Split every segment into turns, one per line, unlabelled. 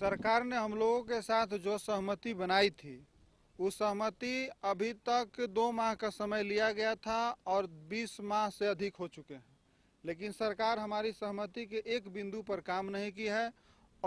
सरकार ने हम लोगों के साथ जो सहमति बनाई थी उस सहमति अभी तक दो माह का समय लिया गया था और 20 माह से अधिक हो चुके हैं लेकिन सरकार हमारी सहमति के एक बिंदु पर काम नहीं की है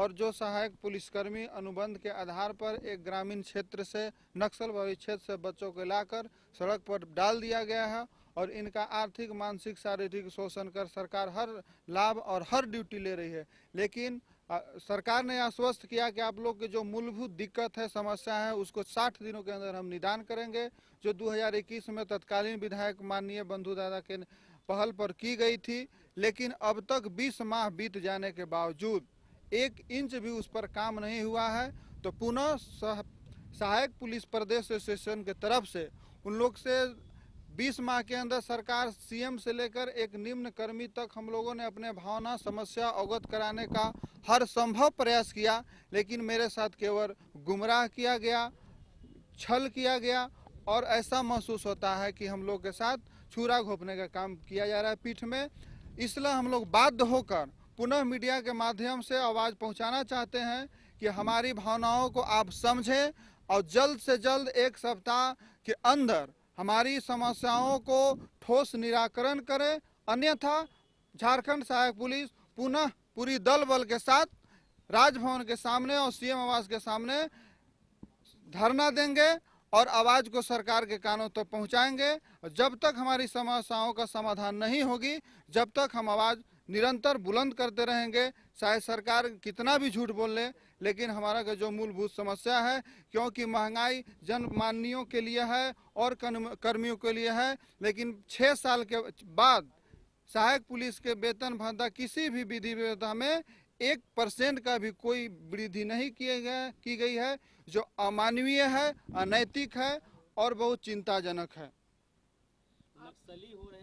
और जो सहायक पुलिसकर्मी अनुबंध के आधार पर एक ग्रामीण क्षेत्र से नक्सलवादी क्षेत्र से बच्चों को लाकर सड़क पर डाल दिया गया है और इनका आर्थिक मानसिक शारीरिक शोषण कर सरकार हर लाभ और हर ड्यूटी ले रही है लेकिन सरकार ने आश्वस्त किया कि आप लोग के जो मूलभूत दिक्कत है समस्या है उसको 60 दिनों के अंदर हम निदान करेंगे जो 2021 में तत्कालीन विधायक माननीय बंधु दादा के पहल पर की गई थी लेकिन अब तक 20 माह बीत जाने के बावजूद एक इंच भी उस पर काम नहीं हुआ है तो पुनः सहायक पुलिस प्रदेश एसोसिएशन के तरफ से उन लोग से बीस माह के अंदर सरकार सीएम से लेकर एक निम्न कर्मी तक हम लोगों ने अपने भावना समस्या अवगत कराने का हर संभव प्रयास किया लेकिन मेरे साथ केवल गुमराह किया गया छल किया गया और ऐसा महसूस होता है कि हम लोग के साथ छुरा घोपने का काम किया जा रहा है पीठ में इसलिए हम लोग बाध्य होकर पुनः मीडिया के माध्यम से आवाज़ पहुंचाना चाहते हैं कि हमारी भावनाओं को आप समझें और जल्द से जल्द एक सप्ताह के अंदर हमारी समस्याओं को ठोस निराकरण करें अन्यथा झारखंड सहायक पुलिस पुनः पूरी दल बल के साथ राजभवन के सामने और सीएम आवास के सामने धरना देंगे और आवाज़ को सरकार के कानों तक तो पहुंचाएंगे जब तक हमारी समस्याओं का समाधान नहीं होगी जब तक हम आवाज़ निरंतर बुलंद करते रहेंगे शायद सरकार कितना भी झूठ बोल ले, लेकिन हमारा का जो मूलभूत समस्या है क्योंकि महंगाई जनमाननीयों के लिए है और कर्मियों के लिए है लेकिन छः साल के बाद सहायक पुलिस के वेतन भत्ता किसी भी विधि व्यवस्था में एक परसेंट का भी कोई वृद्धि नहीं किए गए की गई है जो अमानवीय है अनैतिक है और बहुत चिंताजनक है नक्सली हो रहे